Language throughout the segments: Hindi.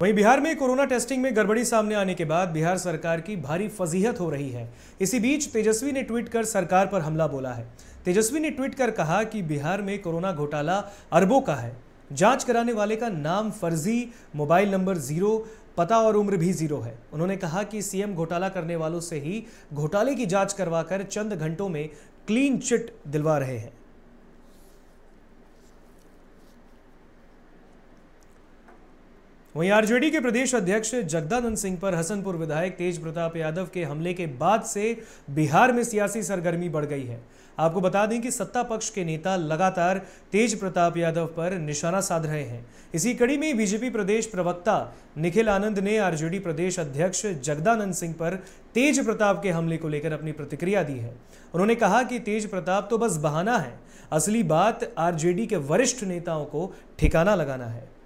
वहीं बिहार में कोरोना टेस्टिंग में गड़बड़ी सामने आने के बाद बिहार सरकार की भारी फजीहत हो रही है इसी बीच तेजस्वी ने ट्वीट कर सरकार पर हमला बोला है तेजस्वी ने ट्वीट कर कहा कि बिहार में कोरोना घोटाला अरबों का है जांच कराने वाले का नाम फर्जी मोबाइल नंबर जीरो पता और उम्र भी जीरो है उन्होंने कहा कि सीएम घोटाला करने वालों से ही घोटाले की जांच करवाकर चंद घंटों में क्लीन चिट दिलवा रहे हैं वहीं आरजेडी के प्रदेश अध्यक्ष जगदानंद सिंह पर हसनपुर विधायक तेज प्रताप यादव के हमले के बाद से बिहार में सियासी सरगर्मी बढ़ गई है आपको बता दें कि सत्ता पक्ष के नेता लगातार तेज प्रताप यादव पर निशाना साध रहे हैं इसी कड़ी में बीजेपी प्रदेश प्रवक्ता निखिल आनंद ने आरजेडी प्रदेश अध्यक्ष जगदानंद सिंह पर तेज प्रताप के हमले को लेकर अपनी प्रतिक्रिया दी है उन्होंने कहा कि तेज प्रताप तो बस बहाना है असली बात आरजेडी के वरिष्ठ नेताओं को ठिकाना लगाना है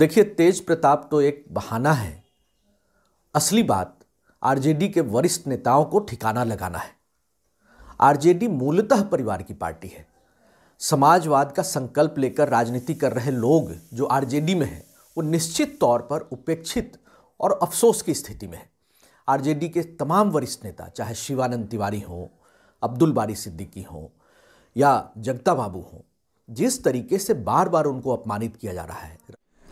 देखिए तेज प्रताप तो एक बहाना है असली बात आरजेडी के वरिष्ठ नेताओं को ठिकाना लगाना है आरजेडी मूलतः परिवार की पार्टी है समाजवाद का संकल्प लेकर राजनीति कर रहे लोग जो आरजेडी में हैं वो निश्चित तौर पर उपेक्षित और अफसोस की स्थिति में है आरजेडी के तमाम वरिष्ठ नेता चाहे शिवानंद तिवारी हों अब्दुल बारी सिद्दीकी हों या जगता बाबू हों जिस तरीके से बार बार उनको अपमानित किया जा रहा है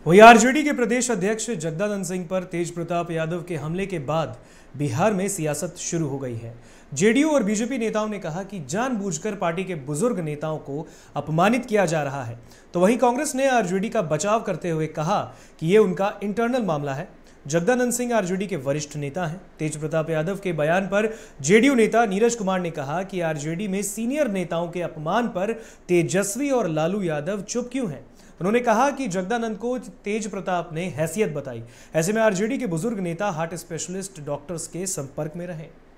वही आरजेडी के प्रदेश अध्यक्ष जगदानंद सिंह पर तेज प्रताप यादव के हमले के बाद बिहार में सियासत शुरू हो गई है जेडीयू और बीजेपी नेताओं ने कहा कि जानबूझकर पार्टी के बुजुर्ग नेताओं को अपमानित किया जा रहा है तो वहीं कांग्रेस ने आरजेडी का बचाव करते हुए कहा कि ये उनका इंटरनल मामला है जगदानंद सिंह आरजेडी के वरिष्ठ नेता हैं तेज प्रताप यादव के बयान पर जेडीयू नेता नीरज कुमार ने कहा कि आरजेडी में सीनियर नेताओं के अपमान पर तेजस्वी और लालू यादव चुप क्यों हैं उन्होंने कहा कि जगदानंद को तेज प्रताप ने हैसियत बताई ऐसे में आरजेडी के बुजुर्ग नेता हार्ट स्पेशलिस्ट डॉक्टर्स के संपर्क में रहे